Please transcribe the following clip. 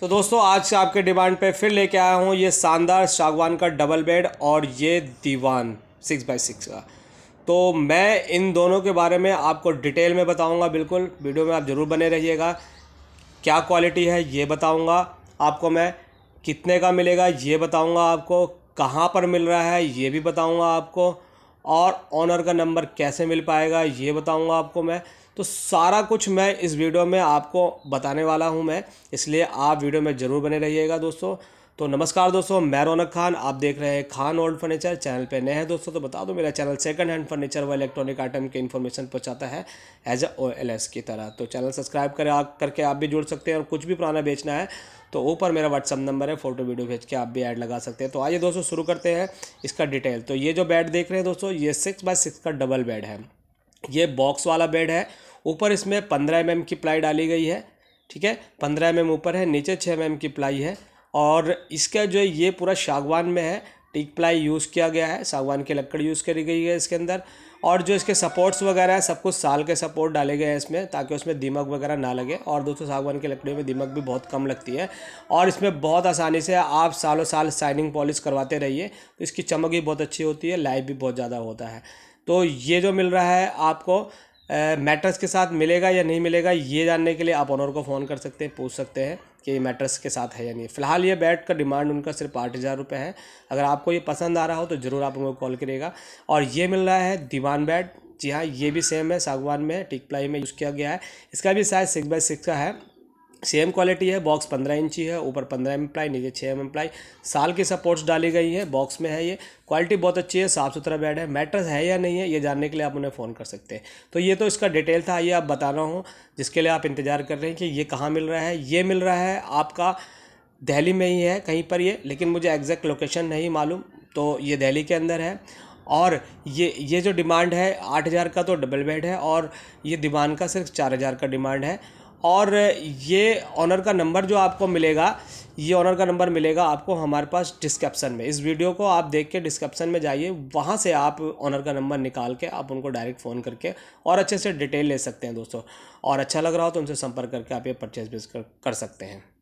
तो दोस्तों आज से आपके डिमांड पे फिर लेके आया हूँ ये शानदार सागवान का डबल बेड और ये दीवान सिक्स बाई सिक्स का तो मैं इन दोनों के बारे में आपको डिटेल में बताऊँगा बिल्कुल वीडियो में आप ज़रूर बने रहिएगा क्या क्वालिटी है ये बताऊँगा आपको मैं कितने का मिलेगा ये बताऊँगा आपको कहाँ पर मिल रहा है ये भी बताऊँगा आपको और ऑनर का नंबर कैसे मिल पाएगा ये बताऊंगा आपको मैं तो सारा कुछ मैं इस वीडियो में आपको बताने वाला हूं मैं इसलिए आप वीडियो में ज़रूर बने रहिएगा दोस्तों तो नमस्कार दोस्तों मैं रौनक खान आप देख रहे हैं खान ओल्ड फर्नीचर चैनल पे नए हैं दोस्तों तो बता दो मेरा चैनल सेकंड हैंड फर्नीचर व इलेक्ट्रॉनिक आइटम के इन्फॉर्मेशन पहुंचाता है as A O L S की तरह तो चैनल सब्सक्राइब कर करके आप भी जुड़ सकते हैं और कुछ भी पुराना बेचना है तो ऊपर मेरा व्हाट्सअप नंबर है फोटो वीडियो भेज के आप भी ऐड लगा सकते हैं तो आइए दोस्तों शुरू करते हैं इसका डिटेल तो ये जो बेड देख रहे हैं दोस्तों ये सिक्स बाय सिक्स का डबल बेड है ये बॉक्स वाला बेड है ऊपर इसमें पंद्रह एम की प्लाई डाली गई है ठीक है पंद्रह एम ऊपर है नीचे छः एम की प्लाई है और इसका जो है ये पूरा सागवान में है टिक प्लाई यूज़ किया गया है सागवान की लकड़ी यूज़ करी गई है इसके अंदर और जो इसके सपोर्ट्स वगैरह है सब कुछ साल के सपोर्ट डाले गए हैं इसमें ताकि उसमें दीमक वगैरह ना लगे और दोस्तों सागवान की लकड़ियों में दीमक भी बहुत कम लगती है और इसमें बहुत आसानी से आप सालों साल शाइनिंग पॉलिश करवाते रहिए तो इसकी चमक भी बहुत अच्छी होती है लाइफ भी बहुत ज़्यादा होता है तो ये जो मिल रहा है आपको मैट्रस के साथ मिलेगा या नहीं मिलेगा ये जानने के लिए आप ऑनर को फ़ोन कर सकते हैं पूछ सकते हैं कि ये मैट्रस के साथ है या नहीं फिलहाल ये बैट का डिमांड उनका सिर्फ आठ हज़ार रुपये है अगर आपको ये पसंद आ रहा हो तो ज़रूर आप उनको कॉल करिएगा और ये मिल रहा है दीवान बैट जी हाँ ये भी सेम है सागवान में टिक प्लाई में यूज़ किया गया है इसका भी साइज़ सिक्स बाई सिक्स का है सेम क्वालिटी है बॉक्स पंद्रह इंची है ऊपर पंद्रह एम प्लाई नीचे छः एम प्लाई साल की सपोर्ट्स डाली गई है बॉक्स में है ये क्वालिटी बहुत अच्छी है साफ़ सुथरा बेड है मैट्रेस है या नहीं है ये जानने के लिए आप उन्हें फ़ोन कर सकते हैं तो ये तो इसका डिटेल था ये आप बता रहा हूँ जिसके लिए आप इंतज़ार कर रहे हैं कि ये कहाँ मिल रहा है ये मिल रहा है आपका दहली में ही है कहीं पर ये लेकिन मुझे एग्जैक्ट लोकेशन नहीं मालूम तो ये दहली के अंदर है और ये ये जो डिमांड है आठ हज़ार का तो डबल बेड है और ये दीवान का सिर्फ चार हज़ार का डिमांड है और ये ऑनर का नंबर जो आपको मिलेगा ये ऑनर का नंबर मिलेगा आपको हमारे पास डिस्क्रिप्शन में इस वीडियो को आप देख के डिस्क्रिप्सन में जाइए वहाँ से आप ऑनर का नंबर निकाल के आप उनको डायरेक्ट फ़ोन करके और अच्छे से डिटेल ले सकते हैं दोस्तों और अच्छा लग रहा हो तो उनसे संपर्क करके आप ये परचेज भी कर सकते हैं